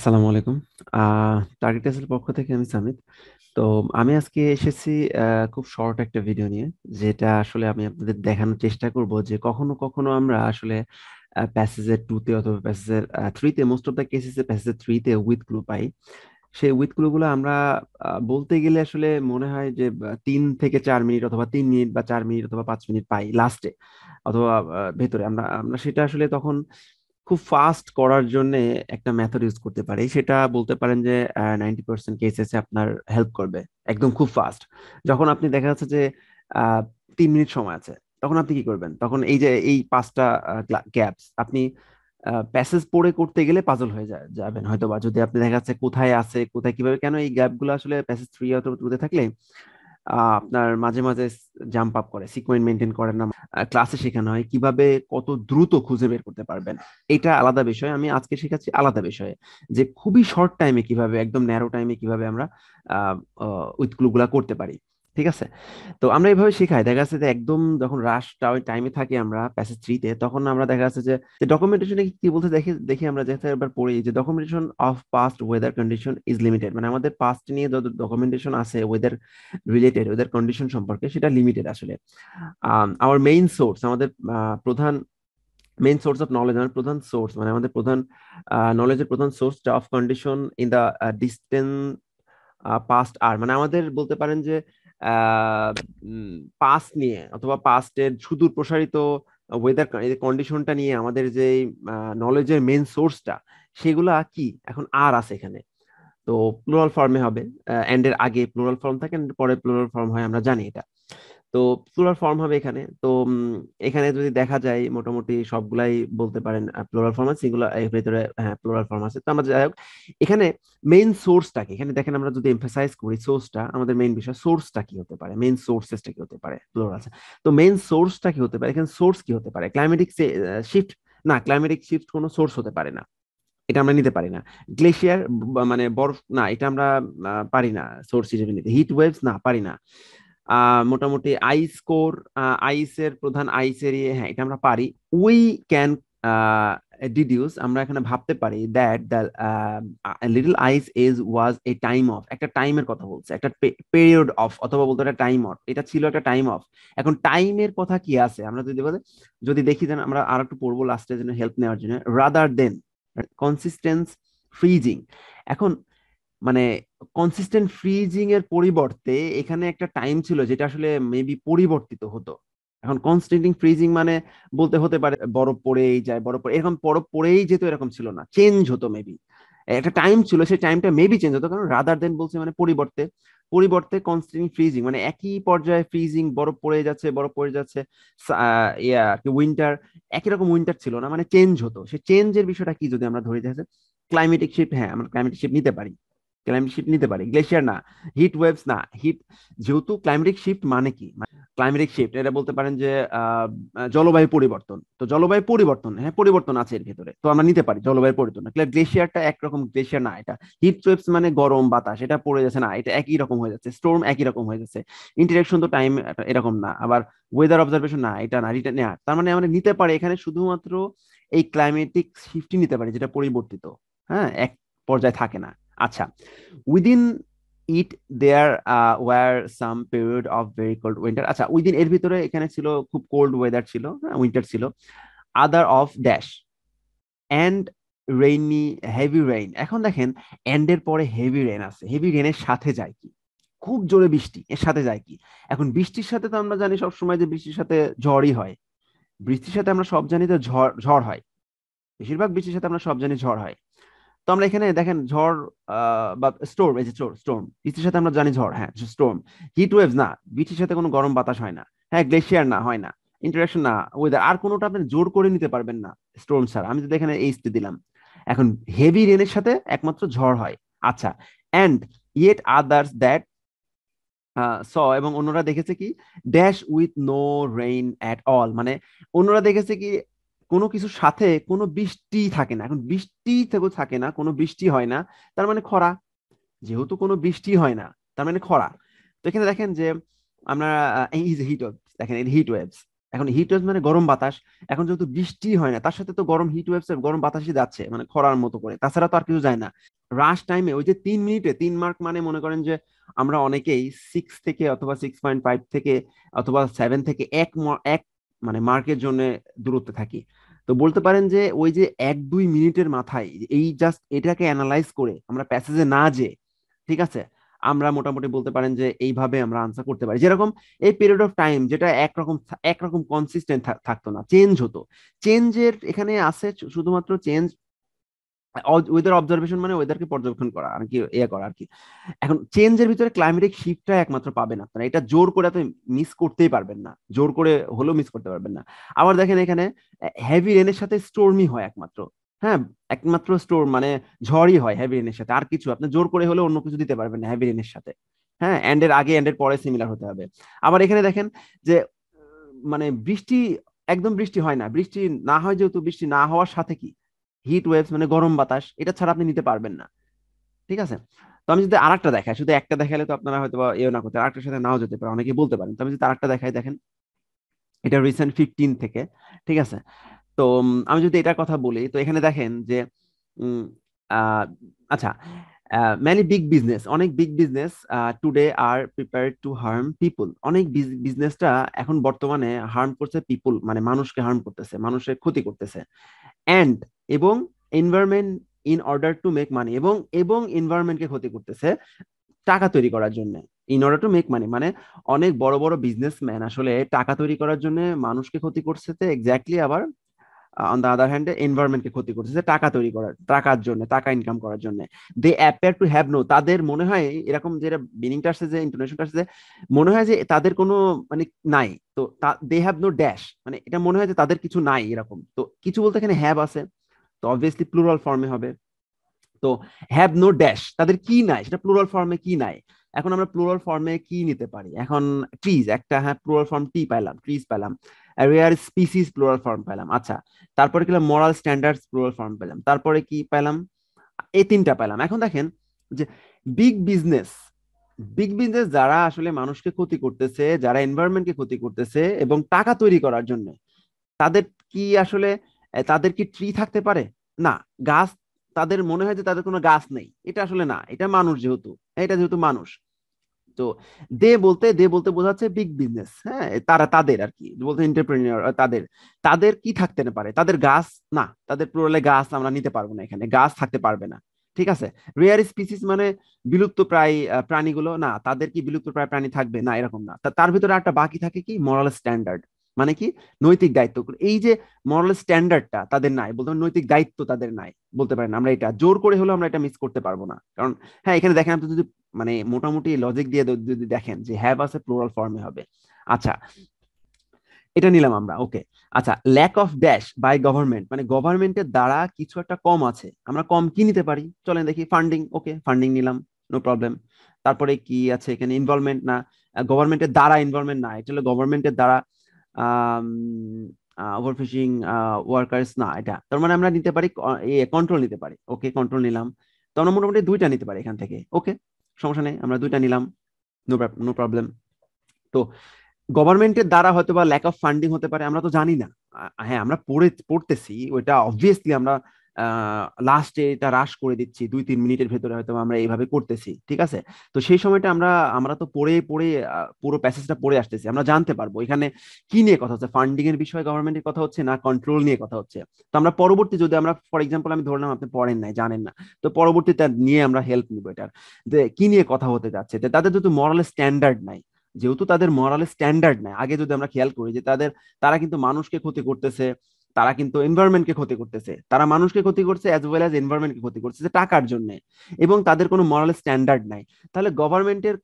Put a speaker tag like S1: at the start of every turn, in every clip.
S1: আসসালামু আলাইকুম টার্গেট পক্ষ থেকে আমি সামিত তো আমি আজকে এসেছি খুব শর্ট একটা ভিডিও নিয়ে যেটা আসলে আমি আপনাদের দেখানোর চেষ্টা করব যে কখনো কখনো আমরা আসলে প্যাসেজের টুতে অথবা প্যাসেজের থ্রিতে মোস্ট অফ দ্য কেসেসে প্যাসেজের থ্রিতে উইথ ক্লু পাই সেই উইথ ক্লুগুলো আমরা বলতে গেলে আসলে মনে হয় যে তিন থেকে চার মিনিট অথবা তিন মিনিট বা চার মিনিট অথবা পাঁচ মিনিট পাই লাস্টে অথবা ভেতরে আমরা আমরা সেটা আসলে তখন খুব ফাস্ট করার জন্য একটা মেথড ইউজ করতে পারে সেটা বলতে পারেন যে নাইনটি পার্সেন্ট কেসেসে আপনার হেল্প করবে একদম খুব ফাস্ট যখন আপনি দেখা যাচ্ছে যে তিন মিনিট সময় আছে তখন আপনি কি করবেন তখন এই যে এই পাঁচটা গ্যাপস আপনি প্যাসেজ পড়ে করতে গেলে পাজল হয়ে যায় যাবেন হয়তো বা যদি আপনি দেখা যাচ্ছে কোথায় আছে কোথায় কিভাবে কেন এই গ্যাপগুলো আসলে প্যাসেজ থ্রি অথবা টুতে থাকলে আপনার মাঝে মাঝে জাম্প আপ করে সিকোয়েন্ট মেনটেন করে না ক্লাসে শেখানো হয় কিভাবে কত দ্রুত খুঁজে বের করতে পারবেন এটা আলাদা বিষয় আমি আজকে শেখাচ্ছি আলাদা বিষয়ে যে খুবই শর্ট টাইমে কিভাবে একদম ন্যারো টাইমে কিভাবে আমরা উইথগুলো করতে পারি ঠিক আছে তো আমরা এইভাবে শিখাই দেখা যাচ্ছে যে একদম যখন রাশ টাইমে থাকি আমরা প্যাসেজ থ্রিতে তখন আমরা দেখা যাচ্ছে যে ডকুমেন্টেশনে কি বলতে দেখি দেখি আমরা যেহেতু একবার পড়ি যে documentation of past weather condition is limited মানে আমাদের পাস্ট নিয়ে যত ডকুমেন্টেশন আছে ওয়েদার রিলেটেড ওয়েদার কন্ডিশন সম্পর্কে সেটা লিমিটেড আসলে আমার মেইন সোর্স আমাদের প্রধান মেইন সোর্স অফ নলেজ আমাদের প্রধান সোর্স মানে আমাদের প্রধান নলেজের প্রধান সোর্সটা of condition in the distance past আর মানে আমাদের বলতে পারেন যে পাস নিয়ে অথবা পাস্টের সুদূর প্রসারিত ওয়েদার কন্ডিশনটা নিয়ে আমাদের যে নলেজের মেন সোর্সটা সেগুলা কি এখন আর আছে এখানে তো প্লুরাল ফর্মে হবে এন্ডের আগে প্লুরাল ফর্ম থাকে পরে প্লুরাল ফর্ম হয় আমরা জানি এটা তো প্লোরাল ফর্ম হবে এখানে তো এখানে যদি দেখা যায় মোটামুটি সবগুলাই বলতে পারেন প্লোরাল ফর্ম আছে সেগুলো ভেতরে হ্যাঁ প্লোরাল ফর্ম আছে তো আমরা যাই হোক এখানে মেইন সোর্সটাকে কি এখানে দেখেন আমরা যদি এমফাসাইজ করি সোর্সটা আমাদের মেইন বিষয় সোর্সটা কি হতে পারে মেইন সোর্সেসটা কি হতে পারে প্লোরাল আছে তো মেইন সোর্সটা কি হতে পারে এখানে সোর্স কি হতে পারে ক্লাইমেটিক শিফট না ক্লাইমেটিক শিফট কোনো সোর্স হতে পারে না এটা আমরা নিতে পারি না গ্লেশিয়ার মানে বরফ না এটা আমরা পারি না সোর্স হিসেবে নিতে হিট ওয়েভস না পারি না মোটামুটি আইস কোর আইসের প্রধান আইসের হ্যাঁ এটা আমরা পারি উই ক্যান ডিডিউস আমরা এখানে ভাবতে পারি that the little ice age was a time of একটা টাইমের কথা বলছে একটা পেরিয়ড অফ অথবা বলতো একটা টাইম অফ এটা ছিল একটা টাইম অফ এখন টাইমের কথা কি আছে আমরা যদি বলে যদি দেখি যেন আমরা আর একটু পড়বো লাস্টের জন্য হেল্প নেওয়ার জন্য রাদার দেন কনসিস্টেন্স ফ্রিজিং এখন মানে কনসিস্টেন্ট ফ্রিজিং এর পরিবর্তে এখানে একটা টাইম ছিল যেটা আসলে মেবি পরিবর্তিত হতো এখন কনস্টেন্টিং ফ্রিজিং মানে বলতে হতে পারে বরফ পড়েই যায় বরফ পড়ে এরকম বরফ পড়েই যেত এরকম ছিল না চেঞ্জ হতো মেবি একটা টাইম ছিল সেই টাইমটা মেবি চেঞ্জ হতো কারণ রাদার দেন বলছে মানে পরিবর্তে পরিবর্তে কনস্টেন্ট ফ্রিজিং মানে একই পর্যায়ে ফ্রিজিং বরফ পড়ে যাচ্ছে বরফ পড়ে যাচ্ছে ইয়া উইন্টার একই রকম উইন্টার ছিল না মানে চেঞ্জ হতো সে চেঞ্জের বিষয়টা কি যদি আমরা ধরে যাচ্ছে ক্লাইমেটিক শিপ হ্যাঁ আমরা ক্লাইমেটিক শিপ নিতে পারি ক্লাইমেট শিফট নিতে পারি গ্লেশিয়ার না হিট ওয়েভস না হিট যেহেতু ক্লাইমেটিক শিফট মানে কি ক্লাইমেটিক মানে শিফট এটা বলতে পারেন যে জলবায়ু পরিবর্তন তো জলবায়ু পরিবর্তন হ্যাঁ পরিবর্তন আছে এর ভেতরে তো আমরা নিতে পারি জলবায়ু পরিবর্তন গ্লেশিয়ারটা একরকম গ্লেশিয়ার না এটা হিট ওয়েভস মানে গরম বাতাস এটা পড়ে যাচ্ছে না এটা একই রকম হয়ে যাচ্ছে স্টোর একই রকম হয়ে যাচ্ছে ইন্টারেকশন তো টাইম এরকম না আবার ওয়েদার অবজারভেশন না এটা না রিটার্ন না তার মানে আমরা নিতে পারি এখানে শুধুমাত্র এই ক্লাইমেটিক শিফটই নিতে পারি যেটা পরিবর্তিত হ্যাঁ এক পর্যায়ে থাকে না আচ্ছা within it there were some period of very cold winter আচ্ছা উইদিন এর ভিতরে এখানে ছিল খুব কোল্ড ওয়েদার ছিল উইন্টার হ্যাঁ, ছিল other of dash and rainy heavy rain এখন দেখেন এন্ডের পরে হেভি রেইন আছে হেভি রেইনের সাথে যায় কি খুব জোরে বৃষ্টি এর সাথে যায় কি এখন বৃষ্টির সাথে তো আমরা জানি সবসময় যে বৃষ্টির সাথে ঝড়ই হয় বৃষ্টির সাথে আমরা সব জানি তো ঝড় ঝড় হয় বেশিরভাগ বৃষ্টির সাথে আমরা সব জানি ঝড় হয় তো আমরা এখানে দেখেন ঝড় বা স্টোর এই যে স্টোর বৃষ্টির সাথে আমরা জানি ঝড় হ্যাঁ স্টোর হিট ওয়েভস না বৃষ্টির সাথে কোনো গরম বাতাস হয় না হ্যাঁ গ্লেশিয়ার না হয় না ইন্টারাকশন না ওয়েদার আর কোনোটা আপনি জোর করে নিতে পারবেন না স্টোর স্যার আমি যদি এখানে এইচ দিলাম এখন হেভি রেনের সাথে একমাত্র ঝড় হয় আচ্ছা and yet others that saw এবং অন্যরা দেখেছে কি dash with no rain at all মানে অন্যরা দেখেছে কি কোনো কিছুর সাথে কোনো বৃষ্টি থাকে না এখন বৃষ্টি থেকেও থাকে না কোনো বৃষ্টি হয় না তার মানে খরা যেহেতু কোনো বৃষ্টি হয় না তার মানে খরা তো এখানে দেখেন যে আমরা ইজ হিট ওয়েভ দেখেন হিট ওয়েভস এখন হিট ওয়েভস মানে গরম বাতাস এখন যেহেতু বৃষ্টি হয় না তার সাথে তো গরম হিট ওয়েভস গরম বাতাসই যাচ্ছে মানে খরার মতো করে তাছাড়া তো আর কিছু যায় না রাশ টাইমে ওই যে তিন মিনিটে তিন মার্ক মানে মনে করেন যে আমরা অনেকেই সিক্স থেকে অথবা সিক্স পয়েন্ট ফাইভ থেকে অথবা সেভেন থেকে এক এক মানে মার্কের জন্য দূরত্বে থাকি তো বলতে পারেন যে ওই যে এক দুই মিনিটের মাথায় এই জাস্ট এটাকে অ্যানালাইজ করে আমরা প্যাসেজে না যে ঠিক আছে আমরা মোটামুটি বলতে পারেন যে এইভাবে আমরা আনসার করতে পারি যেরকম এই পিরিয়ড অফ টাইম যেটা একরকম একরকম কনসিস্টেন্ট থাকতো না চেঞ্জ হতো চেঞ্জের এখানে আছে শুধুমাত্র চেঞ্জ ওয়েদার অবজারভেশন মানে ওয়েদারকে পর্যবেক্ষণ করা আর কি ইয়ে করা আর কি এখন চেঞ্জের ভিতরে ক্লাইমেটিক শিফটটা একমাত্র পাবেন আপনারা এটা জোর করে আপনি মিস করতেই পারবেন না জোর করে হলেও মিস করতে পারবেন না আবার দেখেন এখানে হেভি রেনের সাথে স্টোর্মি হয় একমাত্র হ্যাঁ একমাত্র স্টোর মানে ঝড়ই হয় হেভি রেনের সাথে আর কিছু আপনি জোর করে হলে অন্য কিছু দিতে পারবেন না হেভি রেনের সাথে হ্যাঁ এন্ডের আগে এন্ডের পরে সিমিলার হতে হবে আবার এখানে দেখেন যে মানে বৃষ্টি একদম বৃষ্টি হয় না বৃষ্টি না হয় যেহেতু বৃষ্টি না হওয়ার সাথে কি হিট ওয়েভস মানে গরম বাতাস এটা ছাড়া আপনি নিতে পারবেন না ঠিক আছে তো আমি যদি আর একটা দেখাই শুধু একটা দেখালে তো আপনারা হয়তো এও না করতে আর একটার সাথে নাও যেতে পারে অনেকে বলতে পারেন তো আমি যদি আর একটা দেখাই দেখেন এটা রিসেন্ট ফিফটিন থেকে ঠিক আছে তো আমি যদি এটার কথা বলি তো এখানে দেখেন যে আচ্ছা Uh, many big business অনেক big business uh, today are prepared to harm people অনেক বিজনেসটা এখন বর্তমানে হার্ম করছে people মানে মানুষকে হার্ম করতেছে মানুষের ক্ষতি করতেছে অ্যান্ড এবং environment in order to make money এবং এবং environmentকে ক্ষতি করতেছে টাকা তৈরি করার জন্য in order to make money মানে অনেক বড় বড় বিজনেসম্যান আসলে টাকা তৈরি করার জন্য মানুষকে ক্ষতি করছে এক্স্যাক্টলি আবার অন দ্য আদার হ্যান্ড এনভায়রনমেন্টকে ক্ষতি করতেছে টাকা তৈরি করার টাকার জন্য টাকা ইনকাম করার জন্য they appear to have no তাদের মনে হয় এরকম যেটা মিনিংটা আসছে যে ইন্টারন্যাশনাল আসছে মনে হয় যে তাদের কোনো মানে নাই তো দে হ্যাভ নো ড্যাশ মানে এটা মনে হয় যে তাদের কিছু নাই এরকম তো কিছু বলতে এখানে হ্যাভ আছে তো অবভিয়াসলি প্লুরাল ফর্মে হবে তো হ্যাভ নো ড্যাশ তাদের কি নাই সেটা প্লুরাল ফর্মে কি নাই এখন আমরা প্লুরাল ফর্মে কি নিতে পারি এখন ট্রিজ একটা হ্যাঁ প্লুরাল ফর্ম টি পাইলাম ট্রিজ পাইলাম রেয়ার স্পিসিস প্লোরাল ফর্ম পেলাম আচ্ছা তারপরে কি মরাল স্ট্যান্ডার্ডস প্লোরাল ফর্ম পেলাম তারপরে কি পেলাম এই তিনটা পেলাম এখন দেখেন যে বিগ বিজনেস বিগ বিজনেস যারা আসলে মানুষকে ক্ষতি করতেছে যারা এনভায়রনমেন্টকে ক্ষতি করতেছে এবং টাকা তৈরি করার জন্য তাদের কি আসলে তাদের কি ট্রি থাকতে পারে না গাছ তাদের মনে হয় যে তাদের কোনো গাছ নেই এটা আসলে না এটা মানুষ যেহেতু এটা যেহেতু মানুষ তো দে বলতে দে বলতে বোঝাচ্ছে বিগ বিজনেস হ্যাঁ তারা তাদের আর কি বলতে এন্টারপ্রিনিয়র তাদের তাদের কি থাকতে না পারে তাদের গাছ না তাদের পুরোলে গাছ আমরা নিতে পারবো না এখানে গাছ থাকতে পারবে না ঠিক আছে রেয়ার স্পিসিস মানে বিলুপ্ত প্রায় প্রাণীগুলো না তাদের কি বিলুপ্ত প্রায় প্রাণী থাকবে না এরকম না তার ভিতরে একটা বাকি থাকে কি মরাল স্ট্যান্ডার্ড মানে কি নৈতিক দায়িত্ব এই যে মরাল স্ট্যান্ডার্ডটা তাদের নাই বলতে নৈতিক দায়িত্ব তাদের নাই বলতে পারেন আমরা এটা জোর করে হলেও আমরা এটা মিস করতে পারবো না কারণ হ্যাঁ এখানে দেখেন আপনি যদি মানে মোটামুটি লজিক দিয়ে যদি দেখেন যে হ্যাভ আছে প্লোরাল ফর্মে হবে আচ্ছা এটা নিলাম আমরা ওকে আচ্ছা lack of dash by government মানে গভর্নমেন্টের দ্বারা কিছু একটা কম আছে আমরা কম কি নিতে পারি চলেন দেখি ফান্ডিং ওকে ফান্ডিং নিলাম নো প্রবলেম তারপরে কি আছে এখানে ইনভলভমেন্ট না গভর্নমেন্টের দ্বারা ইনভলভমেন্ট না এটা হলো গভর্নমেন্টের দ্বারা ওভারফিশিং ওয়ার্কার্স না এটা তার মানে আমরা নিতে পারি কন্ট্রোল নিতে পারি ওকে কন্ট্রোল নিলাম তো আমরা মোটামুটি দুইটা নিতে পারি এখান থেকে ওকে সমস্যা নেই আমরা দুইটা নিলাম নো নো প্রবলেম তো গভর্নমেন্টের দ্বারা হয়তো বা ল্যাক অফ ফান্ডিং হতে পারে আমরা তো জানি না হ্যাঁ আমরা পড়ে পড়তেছি ওইটা অবভিয়াসলি আমরা লাস্টে এটা হ্রাস করে দিচ্ছি দুই তিন মিনিটের ভেতরে হয়তো আমরা এইভাবে করতেছি ঠিক আছে তো সেই সময়টা আমরা আমরা তো পড়ে পড়ে পুরো প্যাসেজটা পড়ে আসতেছি আমরা জানতে পারবো এখানে কি নিয়ে কথা হচ্ছে ফান্ডিং এর বিষয়ে গভর্নমেন্টের কথা হচ্ছে না কন্ট্রোল নিয়ে কথা হচ্ছে তো আমরা পরবর্তী যদি আমরা ফর এক্সাম্পল আমি ধরলাম আপনি পড়েন নাই জানেন না তো তার নিয়ে আমরা হেল্প নিবো এটার যে কি নিয়ে কথা হতে যাচ্ছে তাদের যেহেতু মরাল স্ট্যান্ডার্ড নাই যেহেতু তাদের মরাল স্ট্যান্ডার্ড নাই আগে যদি আমরা খেয়াল করি যে তাদের তারা কিন্তু মানুষকে ক্ষতি করতেছে তারা কিন্তু এনভায়রনমেন্টকে ক্ষতি করতেছে তারা মানুষকে ক্ষতি করছে অ্যাজ ওয়েল অ্যাজ এনভায়রনমেন্টকে ক্ষতি করতেছে টাকার জন্য এবং তাদের কোনো মরাল স্ট্যান্ডার্ড নাই তাহলে গভর্নমেন্টের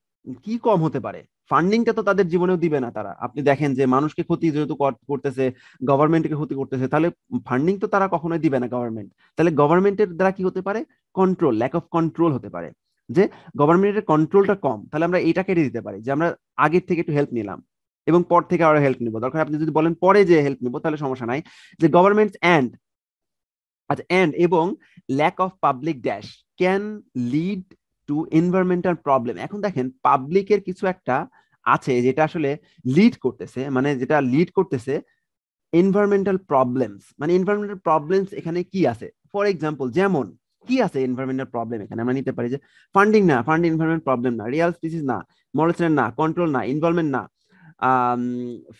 S1: কি কম হতে পারে ফান্ডিংটা তো তাদের জীবনেও দিবে না তারা আপনি দেখেন যে মানুষকে ক্ষতি যেহেতু করতেছে গভর্নমেন্টকে ক্ষতি করতেছে তাহলে ফান্ডিং তো তারা কখনোই দিবে না গভর্নমেন্ট তাহলে গভর্নমেন্টের দ্বারা কি হতে পারে কন্ট্রোল ল্যাক অফ কন্ট্রোল হতে পারে যে গভর্নমেন্টের কন্ট্রোলটা কম তাহলে আমরা এটা কেটে দিতে পারি যে আমরা আগের থেকে একটু হেল্প নিলাম এবং পর থেকে আরো হেল্প নেবো দরকার আপনি যদি বলেন পরে যে হেল্প নেবো তাহলে সমস্যা নাই যে গভর্নমেন্ট অ্যান্ড আচ্ছা অ্যান্ড এবং lack of public dash can lead to environmental problem এখন দেখেন পাবলিকের কিছু একটা আছে যেটা আসলে লিড করতেছে মানে যেটা লিড করতেছে এনভায়রনমেন্টাল প্রবলেমস মানে এনভায়রনমেন্টাল প্রবলেমস এখানে কি আছে ফর এক্সাম্পল যেমন কি আছে এনভায়রনমেন্টাল প্রবলেম এখানে আমরা নিতে পারি যে ফান্ডিং না ফান্ড এনভায়রনমেন্ট প্রবলেম না রিয়াল স্পিসিস না মরলসেন না কন্ট্রোল না ইনভলভমেন্ট না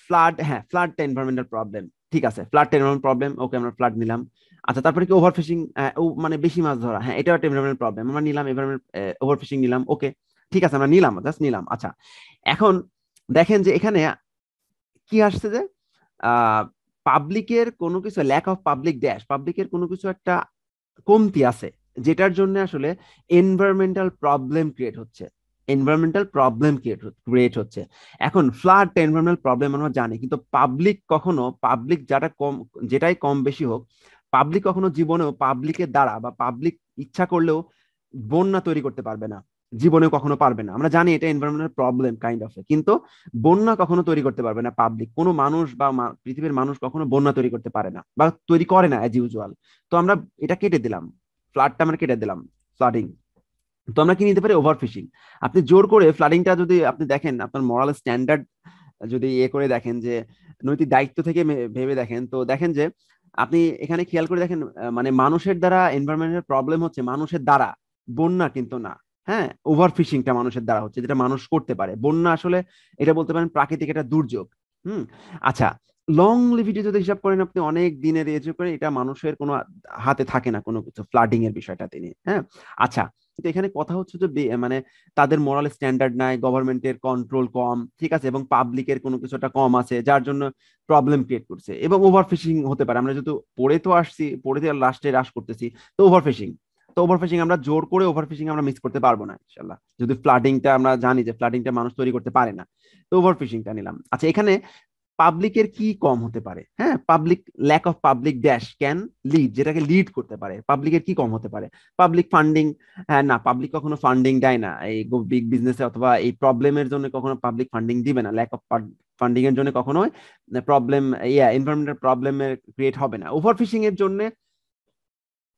S1: ফ্লাড হ্যাঁ ফ্লাড এনভায়রনমেন্টাল প্রবলেম ঠিক আছে ফ্লাড এনভায়রনমেন্ট প্রবলেম ওকে আমরা ফ্লাড নিলাম আচ্ছা তারপরে কি ওভারফিশিং মানে বেশি মাছ ধরা হ্যাঁ এটাও একটা এনভায়রনমেন্ট প্রবলেম আমরা নিলাম এনভায়রনমেন্ট ওভারফিশিং নিলাম ওকে ঠিক আছে আমরা নিলাম জাস্ট নিলাম আচ্ছা এখন দেখেন যে এখানে কি আসছে যে পাবলিকের কোনো কিছু ল্যাক অফ পাবলিক ড্যাশ পাবলিকের কোনো কিছু একটা কমতি আছে যেটার জন্য আসলে এনভায়রনমেন্টাল প্রবলেম ক্রিয়েট হচ্ছে এনভায়রনমেন্টাল প্রবলেম ক্রিয়েট হচ্ছে এখন ফ্লাড এনভায়রনমেন্টাল প্রবলেম আমরা জানি কিন্তু পাবলিক কখনো পাবলিক যারা কম যেটাই কম বেশি হোক পাবলিক কখনো জীবনেও পাবলিকের দ্বারা বা পাবলিক ইচ্ছা করলেও বন্যা তৈরি করতে পারবে না জীবনে কখনো পারবে না আমরা জানি এটা এনভায়রনমেন্টাল প্রবলেম কাইন্ড অফ কিন্তু বন্যা কখনো তৈরি করতে পারবে না পাবলিক কোনো মানুষ বা পৃথিবীর মানুষ কখনো বন্যা তৈরি করতে পারে না বা তৈরি করে না অ্যাজ ইউজুয়াল তো আমরা এটা কেটে দিলাম ফ্লাডটা আমরা কেটে দিলাম ফ্লাডিং তো আমরা কি নিতে পারি ওভারফিশিং আপনি জোর করে ফ্লাডিংটা যদি আপনি দেখেন আপনার মরাল স্ট্যান্ডার্ড যদি ইয়ে করে দেখেন যে নৈতিক দায়িত্ব থেকে ভেবে দেখেন তো দেখেন যে আপনি এখানে খেয়াল করে দেখেন মানে মানুষের দ্বারা এনভায়রনমেন্টের প্রবলেম হচ্ছে মানুষের দ্বারা বন্যা কিন্তু না হ্যাঁ ফিশিংটা মানুষের দ্বারা হচ্ছে যেটা মানুষ করতে পারে বন্যা আসলে এটা বলতে পারেন প্রাকৃতিক একটা দুর্যোগ হুম আচ্ছা লং লিভিডি যদি হিসাব করেন আপনি অনেক দিনের এজ করেন এটা মানুষের কোনো হাতে থাকে না কোনো কিছু ফ্লাডিং এর বিষয়টা তিনি হ্যাঁ আচ্ছা কিন্তু এখানে কথা হচ্ছে যে মানে তাদের মরাল স্ট্যান্ডার্ড নাই গভর্নমেন্টের কন্ট্রোল কম ঠিক আছে এবং পাবলিকের কোনো কিছুটা কম আছে যার জন্য প্রবলেম ক্রিয়েট করছে এবং ওভারফিশিং হতে পারে আমরা যেহেতু পড়ে তো আসছি পড়ে তো লাস্টে হ্রাস করতেছি তো ওভারফিশিং তো ওভারফিশিং আমরা জোর করে ওভারফিশিং আমরা মিস করতে পারবো না ইনশাল্লাহ যদি ফ্লাডিংটা আমরা জানি যে ফ্লাডিংটা মানুষ তৈরি করতে পারে না তো ওভারফিশিংটা নিলাম আচ্ছা এখানে পাবলিকের কি কম হতে পারে হ্যাঁ public lack of public dash can lead যেটাকে লিড করতে পারে পাবলিকের কি কম হতে পারে পাবলিক ফান্ডিং হ্যাঁ না পাবলিক কখনো ফান্ডিং দেয় না এই বিগ বিজনেসে অথবা এই প্রবলেমের জন্য কখনো পাবলিক ফান্ডিং দিবে না ল্যাক অফ ফান্ডিং এর জন্য কখনো প্রবলেম ইয়া এনভায়রনমেন্টাল প্রবলেমের ক্রিয়েট হবে না ওভারফিশিং এর জন্য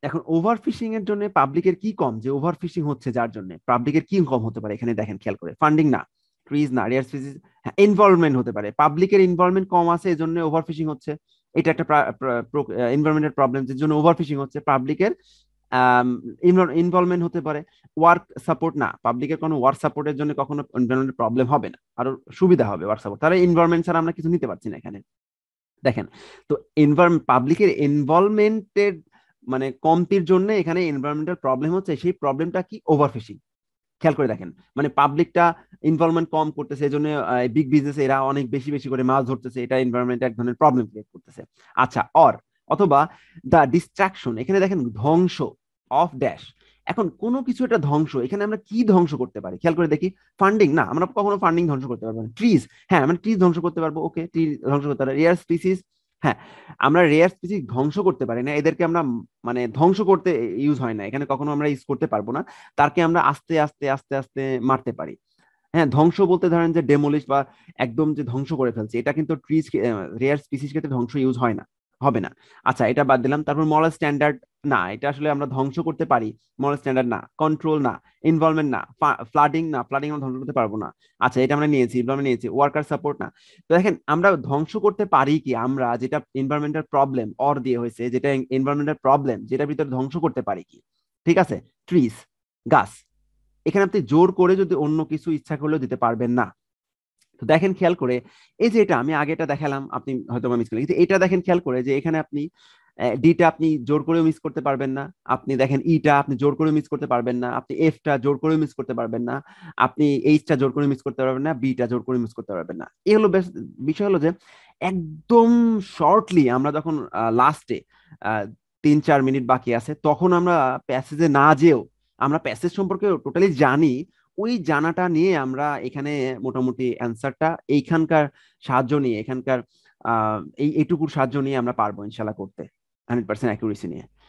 S1: এখন ওভারফিশিং এর জন্য পাবলিকের কি কম যে ওভারফিশিং হচ্ছে যার জন্য পাবলিকের কি কম হতে পারে এখানে দেখেন খেয়াল করে ফান্ডিং না ক্রিজ না রেয়ার স্পিসিস ইনভলভমেন্ট হতে পারে পাবলিকের ইনভলভমেন্ট কম আছে এজন্য ওভারফিশিং হচ্ছে এটা একটা ইনভলভমেন্টের প্রবলেম এর জন্য ওভারফিশিং হচ্ছে পাবলিকের ইনভলভমেন্ট হতে পারে ওয়ার্ক সাপোর্ট না পাবলিকের কোনো ওয়ার্ক সাপোর্টের জন্য কখনো এনভায়রনমেন্টের প্রবলেম হবে না আরো সুবিধা হবে ওয়ার্ক সাপোর্ট তাহলে ইনভলভমেন্ট ছাড়া আমরা কিছু নিতে পারছি না এখানে দেখেন তো পাবলিকের ইনভলভমেন্টের মানে কমতির জন্য এখানে এনভায়রনমেন্টাল প্রবলেম হচ্ছে সেই প্রবলেমটা কি ওভারফিশিং খেয়াল করে দেখেন মানে পাবলিকটা ইনভলভমেন্ট কম করতেছে এই জন্য বিগ বিজনেস এরা অনেক বেশি বেশি করে মাছ ধরতেছে এটা এনভায়রনমেন্টে এক ধরনের প্রবলেম ক্রিয়েট করতেছে আচ্ছা অর অথবা দা ডিস্ট্রাকশন এখানে দেখেন ধ্বংস অফ ড্যাশ এখন কোন কিছু একটা ধ্বংস এখানে আমরা কি ধ্বংস করতে পারি খেয়াল করে দেখি ফান্ডিং না আমরা কখনো ফান্ডিং ধ্বংস করতে পারবো না ট্রিজ হ্যাঁ আমরা ট্রিজ ধ্বংস করতে পারবো ওকে ট্রিজ ধ্বংস করতে পারবো এয়ার স্পিসিস হ্যাঁ আমরা রেয়ার স্পিসিস ধ্বংস করতে পারি না এদেরকে আমরা মানে ধ্বংস করতে ইউজ হয় না এখানে কখনো আমরা ইউজ করতে পারবো না তারকে আমরা আস্তে আস্তে আস্তে আস্তে মারতে পারি হ্যাঁ ধ্বংস বলতে ধরেন যে ডেমোলিশ বা একদম যে ধ্বংস করে ফেলছে এটা কিন্তু ট্রিজ রেয়ার স্পিসিস ক্ষেত্রে ধ্বংস ইউজ হয় না হবে না আচ্ছা এটা বাদ দিলাম তারপর মরাল স্ট্যান্ডার্ড না এটা আসলে আমরা ধ্বংস করতে পারি মরাল স্ট্যান্ডার্ড না কন্ট্রোল না ইনভলভমেন্ট না ফ্লাডিং না ফ্লাডিং আমরা ধ্বংস করতে পারবো না আচ্ছা এটা আমরা নিয়েছি ইনভলভমেন্ট নিয়েছি ওয়ার্কার সাপোর্ট না তো দেখেন আমরা ধ্বংস করতে পারি কি আমরা যেটা এনভায়রনমেন্টাল প্রবলেম অর দিয়ে হয়েছে যেটা এনভায়রনমেন্টাল প্রবলেম যেটা ভিতরে ধ্বংস করতে পারি কি ঠিক আছে ট্রিস গাছ এখানে আপনি জোর করে যদি অন্য কিছু ইচ্ছা করলেও দিতে পারবেন না তো দেখেন খেয়াল করে এই যে এটা আমি আগেটা দেখালাম আপনি হয়তো মিস করলেন কিন্তু এটা দেখেন খেয়াল করে যে এখানে আপনি ডিটা আপনি জোর করেও মিস করতে পারবেন না আপনি দেখেন ইটা e আপনি জোর করে মিস করতে পারবেন না আপনি এফটা জোর করে মিস করতে পারবেন না আপনি এইচটা জোর করে মিস করতে পারবেন না বিটা জোর করে মিস করতে পারবেন না এই হলো বিষয় হলো যে একদম শর্টলি আমরা যখন লাস্টে তিন চার মিনিট বাকি আছে তখন আমরা প্যাসেজে না যেও আমরা প্যাসেজ সম্পর্কে টোটালি জানি ওই জানাটা নিয়ে আমরা এখানে মোটামুটি অ্যান্সারটা এইখানকার সাহায্য নিয়ে এখানকার এই এইটুকুর সাহায্য নিয়ে আমরা পারবো ইনশাল্লাহ করতে হান্ড্রেড পার্সেন্ট অ্যাকুরেসি নিয়ে